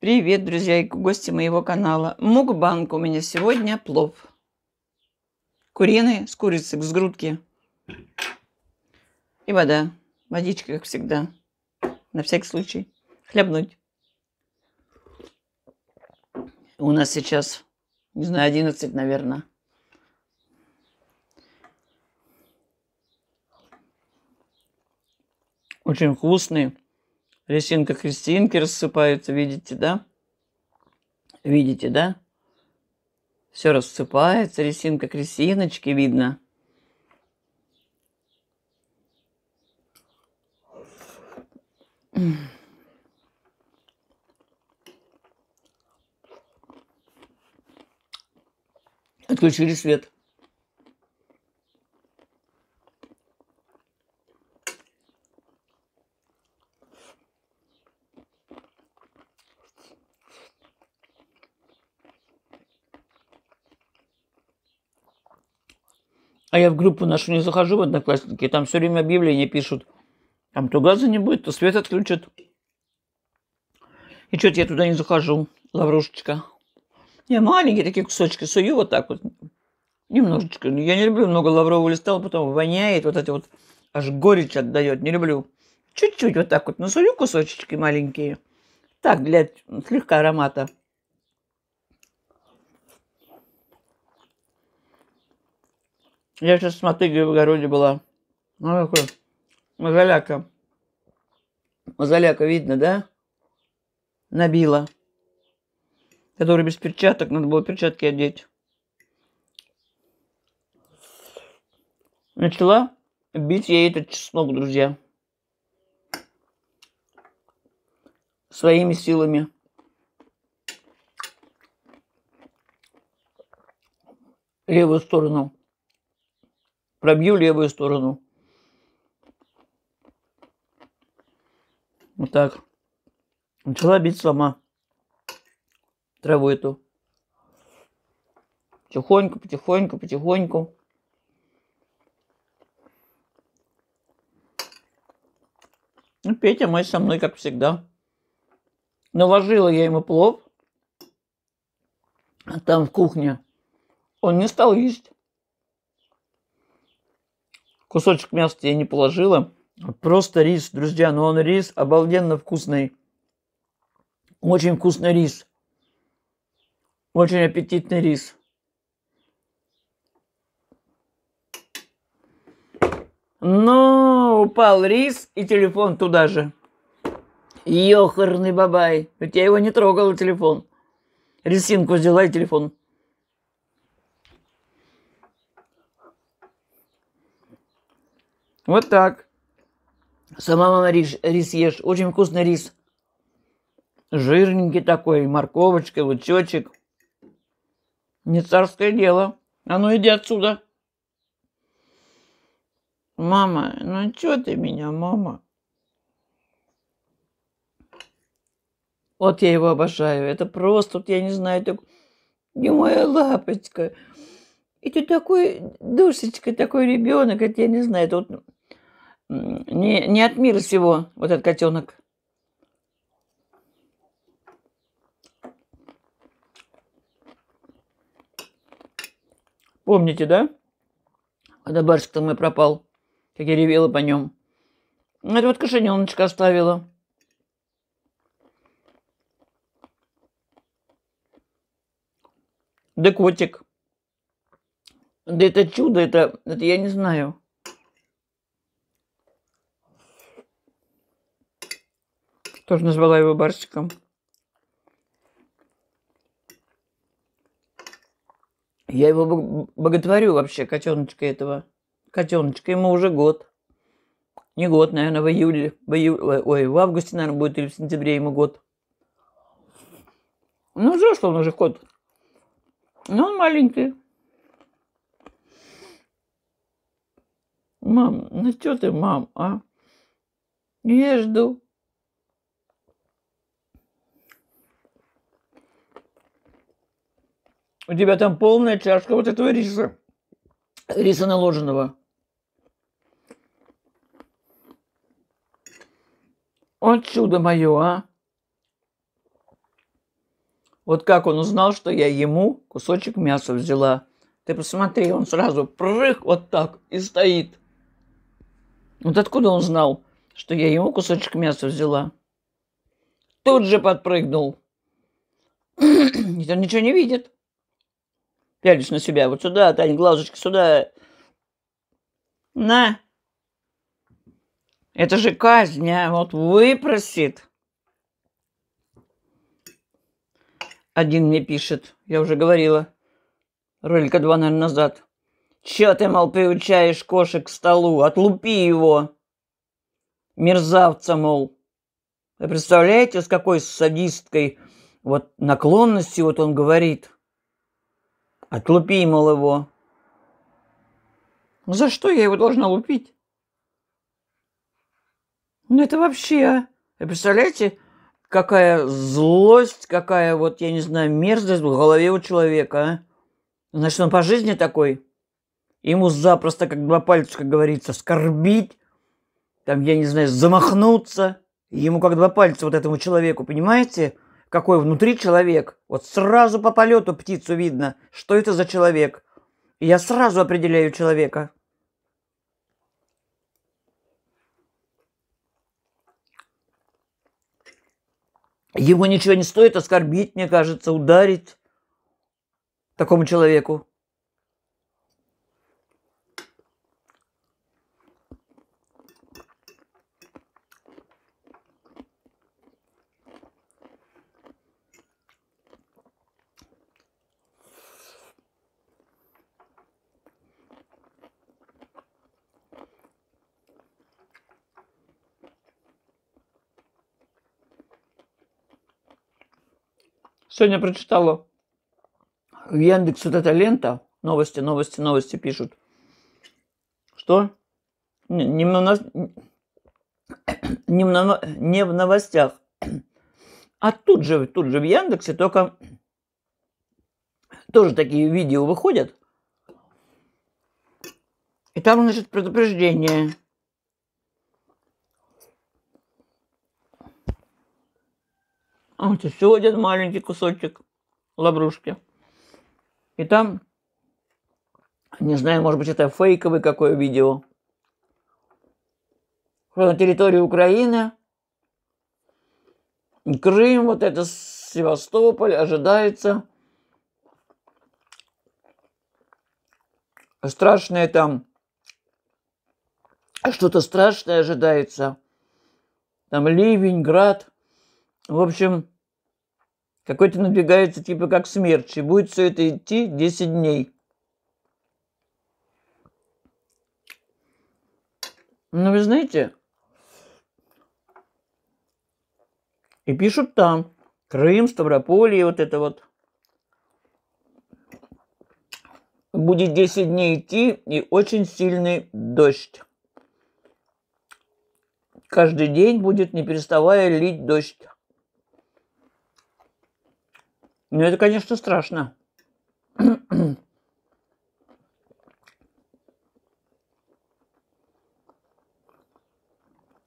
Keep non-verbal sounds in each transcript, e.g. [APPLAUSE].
Привет, друзья и гости моего канала. Мукбанк у меня сегодня плов. Куриный с курицей с грудки. И вода. Водичка, как всегда. На всякий случай. Хлебнуть. У нас сейчас, не знаю, 11, наверное. Очень вкусный. Ресинка, крестинки рассыпается, видите, да? Видите, да? Все рассыпается, ресинка крестиночки видно. Отключили свет. А я в группу нашу не захожу в Одноклассники, там все время объявления пишут. Там то газа не будет, то свет отключат. И что-то я туда не захожу, лаврушечка. Я маленькие такие кусочки сую вот так вот. Немножечко. Я не люблю много лаврового листа, потом воняет, вот это вот аж горечь отдает. Не люблю. Чуть-чуть вот так вот насую кусочки маленькие. Так, для слегка аромата. Я сейчас с мотыгой в огороде была. Ну, такой мозоляка. Мозоляка видно, да? Набила. Который без перчаток, надо было перчатки одеть. Начала бить я этот чеснок, друзья. Своими силами. Левую сторону. Пробью левую сторону. Вот так. Начала бить сама траву эту. Тихонько, потихоньку, потихоньку. Ну, Петя мой со мной, как всегда. Наложила я ему плов. А там в кухне. Он не стал есть. Кусочек мяса я не положила. Просто рис, друзья. Но ну он рис обалденно вкусный. Очень вкусный рис. Очень аппетитный рис. Но упал рис и телефон туда же. Ёхарный бабай. Ведь я его не трогал, телефон. Рисинку взяла и телефон. Вот так. Сама мама рис, рис ешь. Очень вкусный рис. Жирненький такой, морковочка, лучочек. Не царское дело. А ну иди отсюда. Мама, ну чё ты меня, мама? Вот я его обожаю. Это просто, вот я не знаю, так... не моя лапочка. И ты такой, душечка, такой ребенок, это я не знаю, это вот не, не от мира сего вот этот котенок. Помните, да? Когда барсик-то мой пропал, как я ревела по нем. Ну, это вот кошененочка оставила. Да котик. Да это чудо, это, это я не знаю. Тоже назвала его барсиком. Я его боготворю вообще, котеночка этого. Котеночка, ему уже год. Не год, наверное, в июле. В июле ой, в августе, наверное, будет или в сентябре ему год. Ну, взрослый он уже кот. Но ну, он маленький. Мам, ну что ты, мам, а? Я жду. у тебя там полная чашка вот этого риса. Риса наложенного. Вот чудо мое, а! Вот как он узнал, что я ему кусочек мяса взяла. Ты посмотри, он сразу прыг вот так и стоит. Вот откуда он знал, что я ему кусочек мяса взяла? Тут же подпрыгнул. Ведь [CLEARS THROAT] он ничего не видит. Пялишь на себя. Вот сюда, Тань, глазочка сюда. На. Это же казнь, а? Вот выпросит. Один мне пишет, я уже говорила, рылька два, наверное, назад. Чё ты, мол, приучаешь кошек к столу? Отлупи его. Мерзавца, мол. Вы представляете, с какой садисткой вот наклонностью вот он говорит – Отлупи, мол, его. За что я его должна лупить? Ну это вообще, а. представляете, какая злость, какая вот, я не знаю, мерзость в голове у человека, а? Значит, он по жизни такой. Ему запросто, как два пальца, как говорится, скорбить, там, я не знаю, замахнуться. Ему как два пальца вот этому человеку, понимаете? какой внутри человек. Вот сразу по полету птицу видно, что это за человек. И я сразу определяю человека. Ему ничего не стоит оскорбить, мне кажется, ударить такому человеку. Сегодня прочитала в Яндекс вот эта лента. Новости, новости, новости пишут. Что? Не, не, у нас, в, не в новостях. А тут же, тут же в Яндексе только тоже такие видео выходят. И там, значит, предупреждение – А вот еще один маленький кусочек лаврушки. И там, не знаю, может быть, это фейковое какое видео, на территории Украины, Крым, вот это Севастополь ожидается страшное там, что-то страшное ожидается. Там ливень, град в общем, какой-то надвигается типа как смерч, и будет все это идти 10 дней. Но ну, вы знаете, и пишут там, Крым, Ставрополье, вот это вот. Будет 10 дней идти и очень сильный дождь. Каждый день будет не переставая лить дождь. Ну, это, конечно, страшно.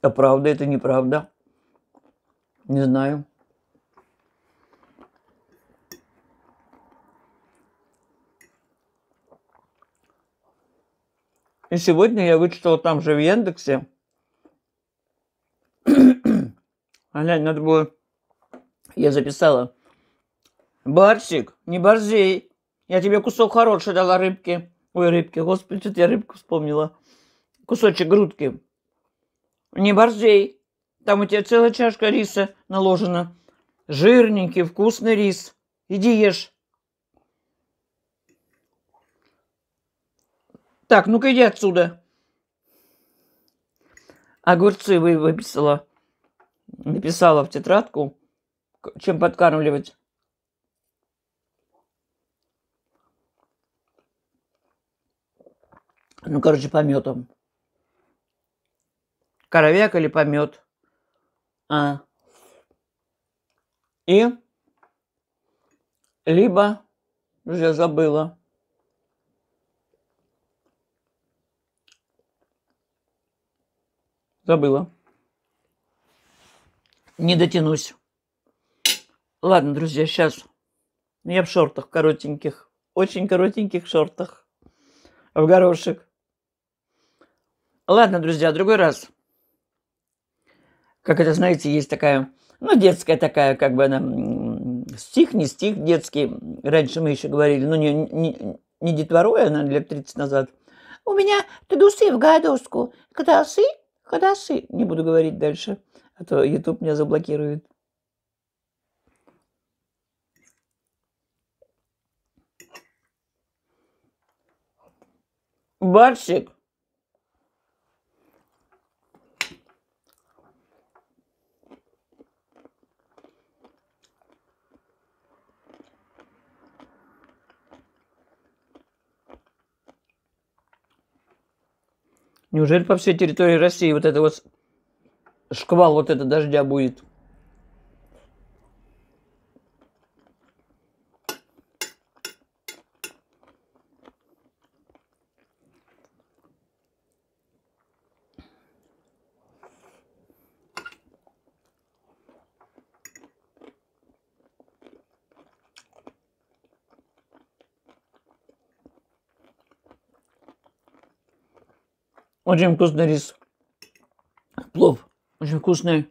А правда это неправда? Не знаю. И сегодня я вычитал там же в Яндексе. [CLEARS THROAT] а надо было... Я записала Барсик, не борзей. Я тебе кусок хороший дала рыбки. Ой, рыбки, господи, что-то я рыбку вспомнила. Кусочек грудки. Не борзей. Там у тебя целая чашка риса наложена. Жирненький, вкусный рис. Иди ешь. Так, ну-ка иди отсюда. Огурцы вы выписала, написала в тетрадку, чем подкармливать Ну, короче, пометом. Коровяк или помет. А. И либо уже забыла. Забыла. Не дотянусь. Ладно, друзья, сейчас. Я в шортах коротеньких. Очень коротеньких шортах. В горошек. Ладно, друзья, другой раз. Как это, знаете, есть такая, ну, детская такая, как бы она, стих, не стих детский. Раньше мы еще говорили, ну, не, не, не детворой, она лет 30 назад. У меня тудусы в гадоску. Кадасы, кадасы. Не буду говорить дальше, а то YouTube меня заблокирует. Барсик. Неужели по всей территории России вот это вот шквал вот это дождя будет? Очень вкусный рис. Плов. Очень вкусный.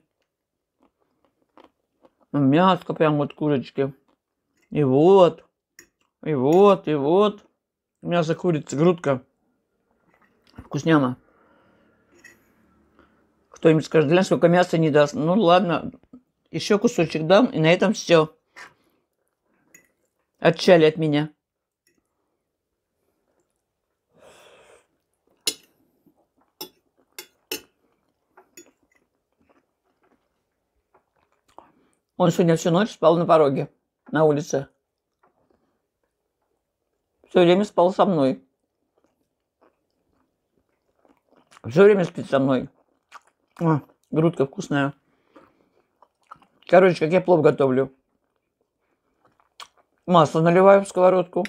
Мяско прям вот курочки. И вот. И вот, и вот. Мясо курицы, грудка. Вкусняма. Кто-нибудь скажет, для сколько мяса не даст. Ну ладно, еще кусочек дам, и на этом все. Отчали от меня. Он сегодня всю ночь спал на пороге, на улице. Все время спал со мной. Все время спит со мной. А, грудка вкусная. Короче, как я плов готовлю. Масло наливаю в сковородку.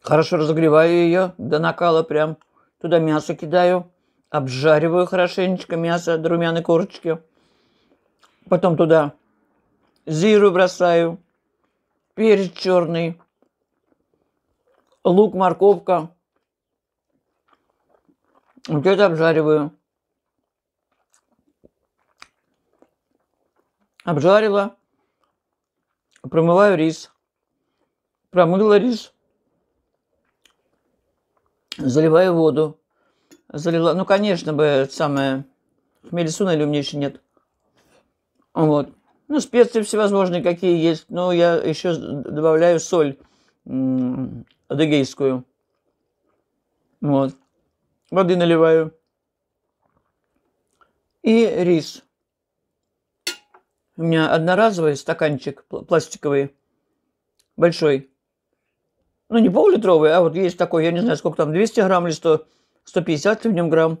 Хорошо разогреваю ее до накала прям. Туда мясо кидаю. Обжариваю хорошенечко мясо до румяной корочки. Потом туда зиру бросаю, перец черный, лук, морковка. Вот это обжариваю. Обжарила, промываю рис. Промыла рис, заливаю воду. Залила, ну, конечно бы, самое, хмель или у меня еще нет – вот. Ну, специи всевозможные, какие есть. Но я еще добавляю соль адыгейскую. Вот. Воды наливаю. И рис. У меня одноразовый стаканчик пластиковый, большой. Ну, не пол-литровый, а вот есть такой, я не знаю, сколько там, 200 грамм или 100, 150 в нем грамм.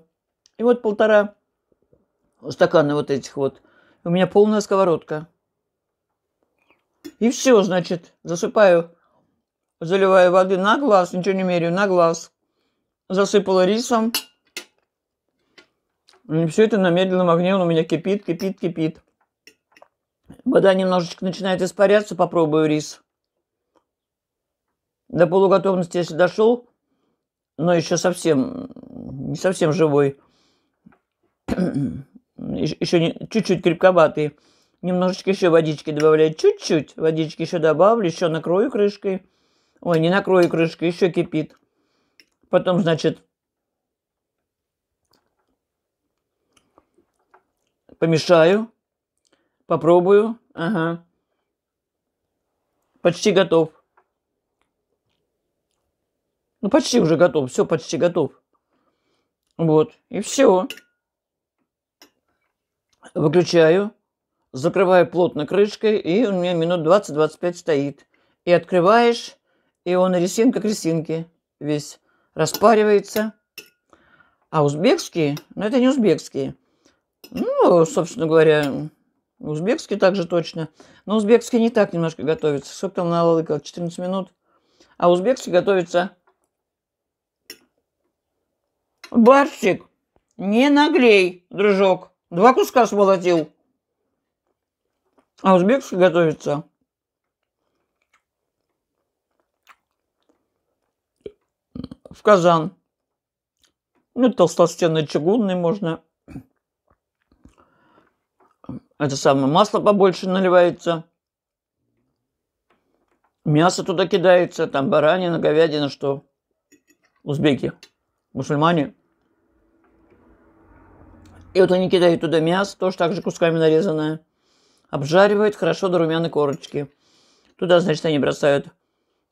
И вот полтора стакана вот этих вот у меня полная сковородка. И все, значит, засыпаю, заливаю воды на глаз, ничего не меряю, на глаз. Засыпала рисом. И все это на медленном огне, он у меня кипит, кипит, кипит. Вода немножечко начинает испаряться, попробую рис. До полуготовности, если дошел, но еще совсем, не совсем живой, еще чуть-чуть крепковатый. Немножечко еще водички добавляю. Чуть-чуть водички еще добавлю, еще накрою крышкой. Ой, не накрою крышкой, еще кипит. Потом, значит, помешаю, попробую. Ага. Почти готов. Ну, почти уже готов, все, почти готов. Вот, и все. Выключаю, закрываю плотно крышкой, и у меня минут 20-25 стоит. И открываешь, и он резинка к резинке весь распаривается. А узбекские, ну это не узбекские. Ну, собственно говоря, узбекские также точно. Но узбекские не так немножко готовятся. Сколько там налыкал? 14 минут. А узбекские готовятся... Барсик, не наглей, дружок. Два куска сволотил. А узбекский готовится. В казан. Ну, толстостенный чугунный можно. Это самое масло побольше наливается. Мясо туда кидается, там баранина, говядина, что узбеки, мусульмане – и вот они кидают туда мясо, тоже так же кусками нарезанное. Обжаривают хорошо до румяной корочки. Туда, значит, они бросают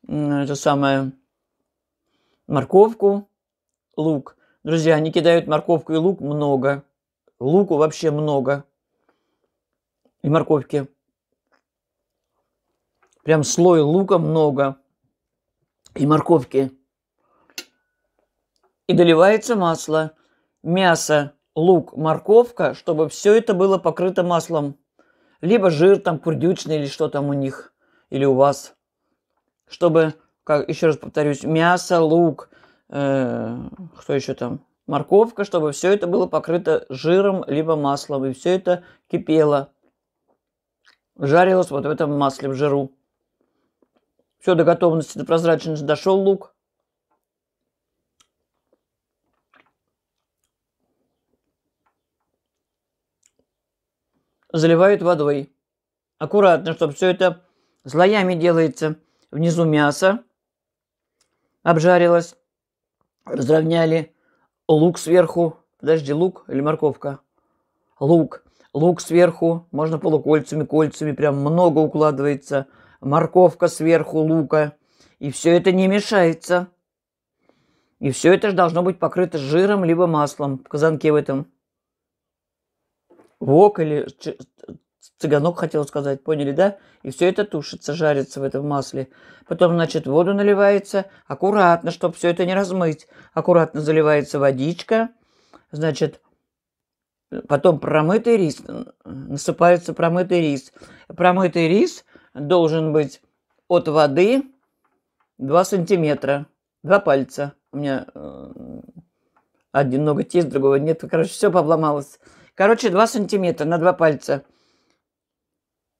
это самое морковку, лук. Друзья, они кидают морковку и лук много. Луку вообще много. И морковки. Прям слой лука много. И морковки. И доливается масло. Мясо лук, морковка, чтобы все это было покрыто маслом. Либо жир там курдючный или что там у них, или у вас. Чтобы, как еще раз повторюсь, мясо, лук, э, что еще там, морковка, чтобы все это было покрыто жиром либо маслом. И все это кипело. Жарилось вот в этом масле, в жиру. Все, до готовности, до прозрачности дошел лук. заливают водой. Аккуратно, чтобы все это слоями делается. Внизу мясо обжарилось, разровняли. Лук сверху, подожди, лук или морковка? Лук. Лук сверху, можно полукольцами, кольцами, прям много укладывается. Морковка сверху, лука. И все это не мешается. И все это же должно быть покрыто жиром либо маслом в казанке в этом вок или цыганок хотел сказать, поняли, да? И все это тушится, жарится в этом масле. Потом, значит, воду наливается аккуратно, чтобы все это не размыть. Аккуратно заливается водичка, значит, потом промытый рис, насыпается промытый рис. Промытый рис должен быть от воды 2 сантиметра, 2 пальца. У меня э, один ноготь есть, другого нет. Короче, все побломалось Короче, 2 сантиметра на 2 пальца.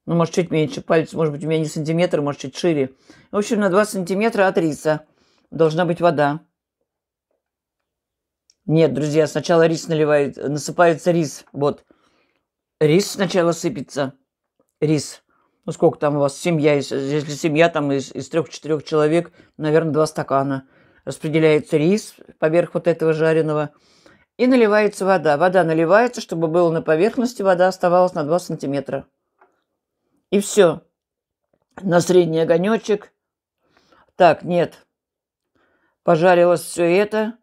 Ну, может, чуть меньше палец, может быть, у меня не сантиметр, может, чуть шире. В общем, на 2 сантиметра от риса должна быть вода. Нет, друзья, сначала рис наливает, насыпается рис. Вот. Рис сначала сыпется. Рис. Ну, сколько там у вас? Семья. Если семья там из, из 3-4 человек, наверное, два стакана. Распределяется рис поверх вот этого жареного. И наливается вода. Вода наливается, чтобы было на поверхности, вода оставалась на 2 сантиметра. И все. На средний огонечек. Так, нет. Пожарилось все это.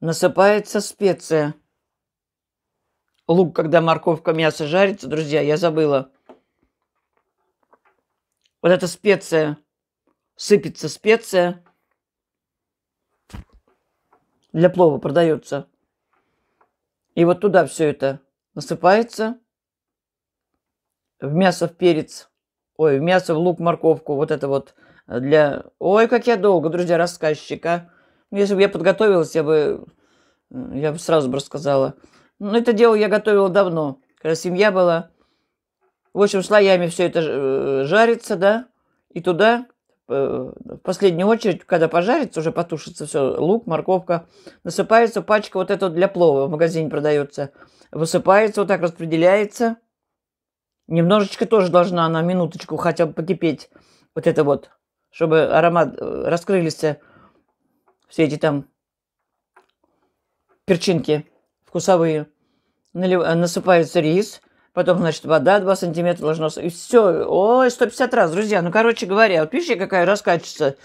Насыпается специя. Лук, когда морковка, мясо жарится, друзья, я забыла. Вот эта специя. Сыпется специя. Для плова продается. И вот туда все это насыпается. В мясо, в перец. Ой, в мясо, в лук, морковку. Вот это вот для... Ой, как я долго, друзья, рассказчика. Ну, если бы я подготовилась, я бы... Я бы сразу бы рассказала. Но ну, это дело я готовила давно, когда семья была. В общем, слоями все это э, жарится, да. И туда в последнюю очередь, когда пожарится, уже потушится все, лук, морковка, насыпается пачка вот эта для плова в магазине продается, высыпается, вот так распределяется. Немножечко тоже должна она минуточку хотя бы покипеть, вот это вот, чтобы аромат э, раскрылись все эти там перчинки вкусовые. Э, насыпается рис – потом, значит, вода 2 сантиметра должна... И все, ой, 150 раз, друзья. Ну, короче говоря, вот видишь, какая раскачивается?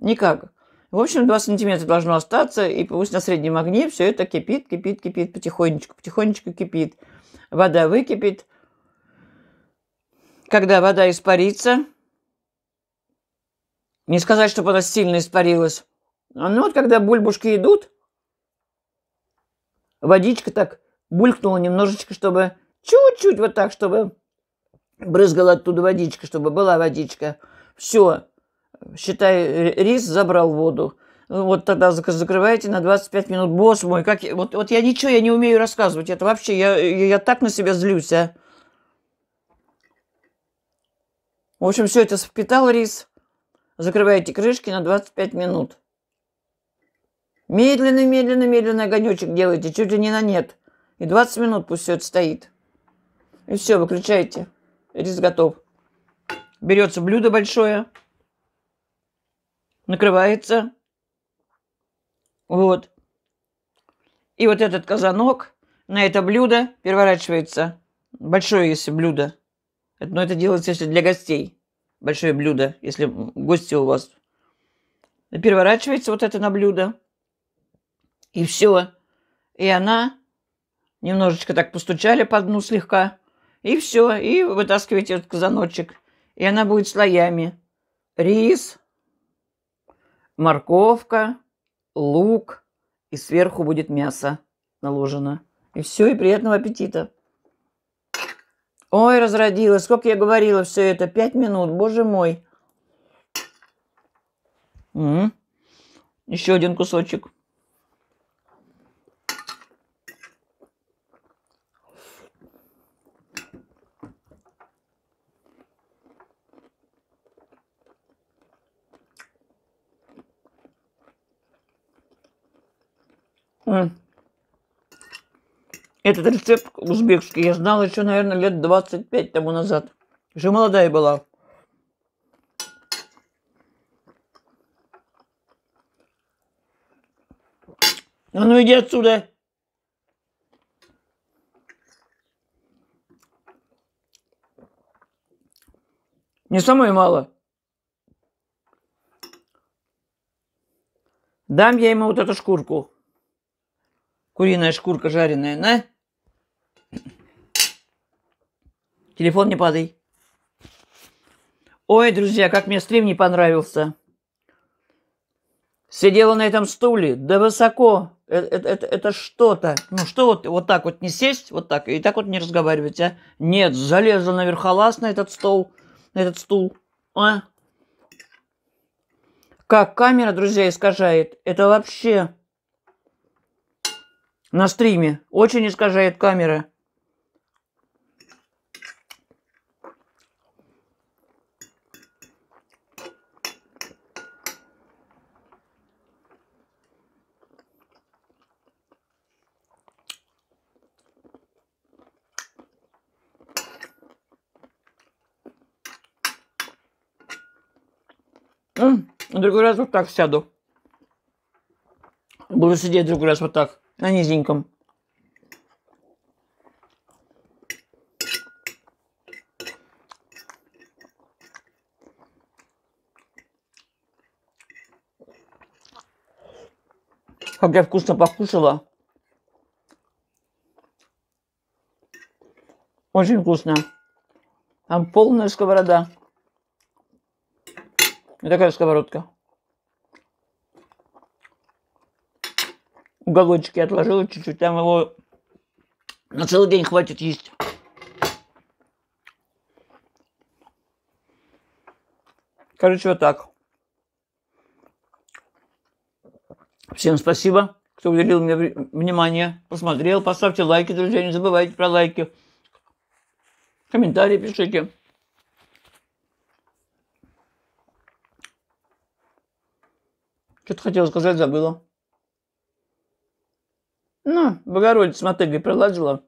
Никак. В общем, 2 сантиметра должно остаться, и пусть на среднем огне все это кипит, кипит, кипит, потихонечку, потихонечку кипит. Вода выкипит. Когда вода испарится, не сказать, чтобы она сильно испарилась, а, ну вот когда бульбушки идут, водичка так булькнула немножечко, чтобы Чуть-чуть вот так, чтобы брызгала оттуда водичка, чтобы была водичка. Все, считай, рис забрал воду. Вот тогда закрываете на 25 минут. Босс мой, как я, вот, вот я ничего, я не умею рассказывать. Это вообще, я, я так на себя злюсь, а. В общем, все это впитал рис. Закрываете крышки на 25 минут. Медленно, медленно, медленно огонечек делаете, чуть ли не на нет. И 20 минут пусть все это стоит. И все, выключаете. Рис готов. Берется блюдо большое. Накрывается. Вот. И вот этот казанок на это блюдо переворачивается. Большое, если блюдо. Но ну, это делается, если для гостей. Большое блюдо, если гости у вас. Переворачивается вот это на блюдо. И все. И она немножечко так постучали по дну слегка. И все, и вытаскиваете этот казаночек. И она будет слоями. Рис, морковка, лук, и сверху будет мясо наложено. И все, и приятного аппетита. Ой, разродилась. Сколько я говорила все это? Пять минут, боже мой. М Еще один кусочек. Этот рецепт узбекский я знала еще, наверное, лет 25 тому назад. Еще молодая была. А ну иди отсюда. Не самое мало. Дам я ему вот эту шкурку. Куриная шкурка жареная, на. Телефон не падай. Ой, друзья, как мне стрим не понравился. Сидела на этом стуле, да высоко. Это, э, э, это, это, что-то. Ну что вот, вот так вот не сесть, вот так, и так вот не разговаривать, а? Нет, залезла на верхолаз на этот стол, на этот стул. А? Как камера, друзья, искажает. Это вообще на стриме. Очень искажает камера. В Другой раз вот так сяду. Буду сидеть другой раз вот так на низеньком. Как я вкусно покушала. Очень вкусно. Там полная сковорода. И такая сковородка. уголочек я отложил чуть-чуть, там его на целый день хватит есть. Короче, вот так. Всем спасибо, кто уделил мне внимание, посмотрел. Поставьте лайки, друзья, не забывайте про лайки. Комментарии пишите. Что-то хотел сказать, забыла. Ну, Богородица мотыгой приложила.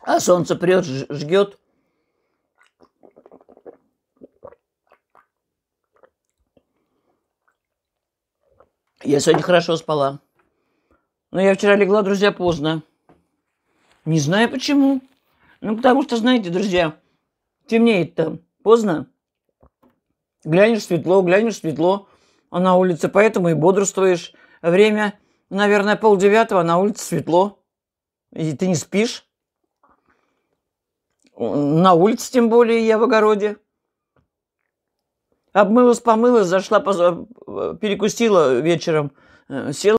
А солнце прет, жгет. Я сегодня хорошо спала. Но я вчера легла, друзья, поздно. Не знаю почему. Ну, потому что, знаете, друзья, темнеет там поздно. Глянешь светло, глянешь светло, а на улице поэтому и бодрствуешь. Время наверное, полдевятого, на улице светло. И ты не спишь. На улице, тем более, я в огороде. Обмылась, помылась, зашла, перекусила вечером, э, села.